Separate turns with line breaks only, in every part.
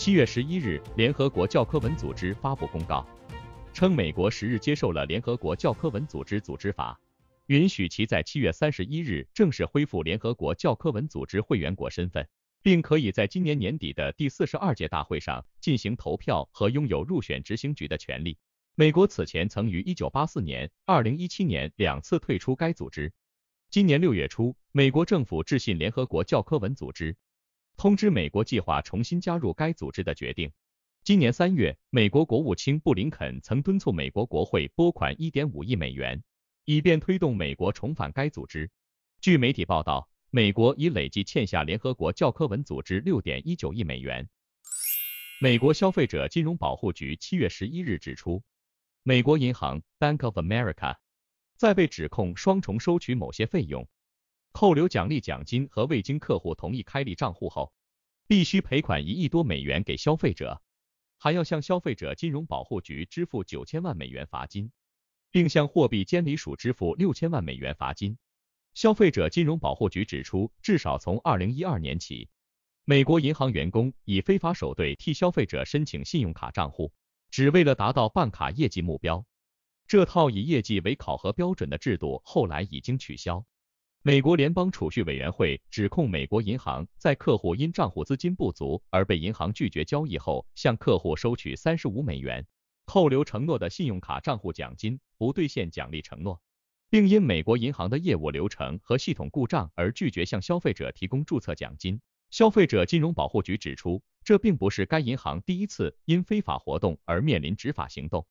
七月十一日，联合国教科文组织发布公告，称美国十日接受了联合国教科文组织组织法，允许其在七月三十一日正式恢复联合国教科文组织会员国身份，并可以在今年年底的第四十二届大会上进行投票和拥有入选执行局的权利。美国此前曾于一九八四年、二零一七年两次退出该组织。今年六月初，美国政府致信联合国教科文组织。通知美国计划重新加入该组织的决定。今年三月，美国国务卿布林肯曾敦促美国国会拨款1.5亿美元，以便推动美国重返该组织。据媒体报道，美国已累计欠下联合国教科文组织6.19亿美元。美国消费者金融保护局七月十一日指出，美国银行 Bank of America 在被指控双重收取某些费用。扣留奖励奖金和未经客户同意开立账户后，必须赔款一亿多美元给消费者，还要向消费者金融保护局支付九千万美元罚金，并向货币监理署支付六千万美元罚金。消费者金融保护局指出，至少从二零一二年起，美国银行员工以非法手段替消费者申请信用卡账户，只为了达到办卡业绩目标。这套以业绩为考核标准的制度后来已经取消。美国联邦储蓄委员会指控美国银行在客户因账户资金不足而被银行拒绝交易后，向客户收取三十五美元，扣留承诺的信用卡账户奖金，不兑现奖励承诺，并因美国银行的业务流程和系统故障而拒绝向消费者提供注册奖金。消费者金融保护局指出，这并不是该银行第一次因非法活动而面临执法行动。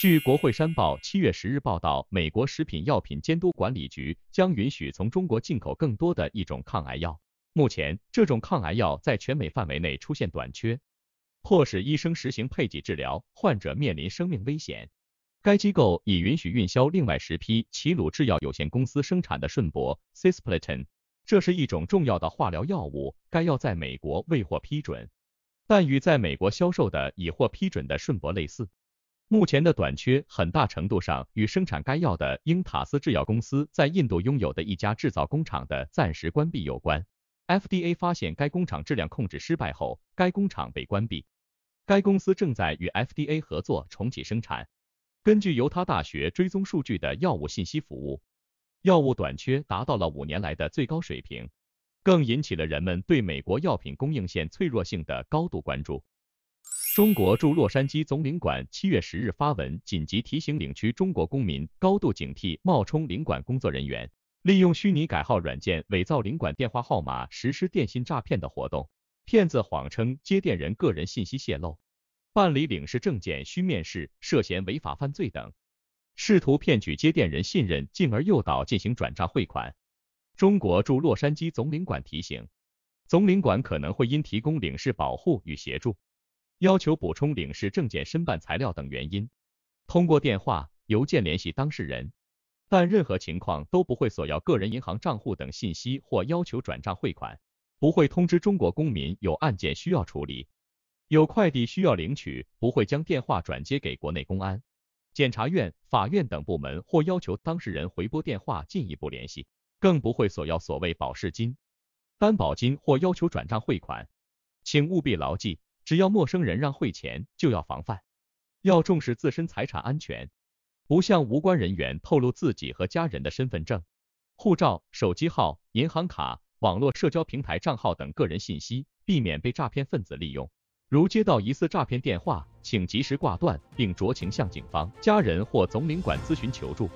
据《国会山报》七月十日报道，美国食品药品监督管理局将允许从中国进口更多的一种抗癌药。目前，这种抗癌药在全美范围内出现短缺，迫使医生实行配给治疗，患者面临生命危险。该机构已允许运销另外十批齐鲁制药有限公司生产的顺铂 （cisplatin），这是一种重要的化疗药物。该药在美国未获批准，但与在美国销售的已获批准的顺铂类似。目前的短缺很大程度上与生产该药的英塔斯制药公司在印度拥有的一家制造工厂的暂时关闭有关。FDA 发现该工厂质量控制失败后，该工厂被关闭。该公司正在与 FDA 合作重启生产。根据犹他大学追踪数据的药物信息服务，药物短缺达到了五年来的最高水平，更引起了人们对美国药品供应线脆弱性的高度关注。中国驻洛杉矶总领馆七月十日发文，紧急提醒领区中国公民高度警惕冒充领馆工作人员，利用虚拟改号软件伪造领馆电话号码实施电信诈骗的活动。骗子谎称接电人个人信息泄露，办理领事证件需面试，涉嫌违法犯罪等，试图骗取接电人信任，进而诱导进行转账汇款。中国驻洛杉矶总领馆提醒，总领馆可能会因提供领事保护与协助。要求补充领事证件、申办材料等原因，通过电话、邮件联系当事人，但任何情况都不会索要个人银行账户等信息或要求转账汇款，不会通知中国公民有案件需要处理，有快递需要领取，不会将电话转接给国内公安、检察院、法院等部门或要求当事人回拨电话进一步联系，更不会索要所谓保释金、担保金或要求转账汇款，请务必牢记。只要陌生人让汇钱，就要防范，要重视自身财产安全，不向无关人员透露自己和家人的身份证、护照、手机号、银行卡、网络社交平台账号等个人信息，避免被诈骗分子利用。如接到疑似诈骗电话，请及时挂断，并酌情向警方、家人或总领馆咨询求助。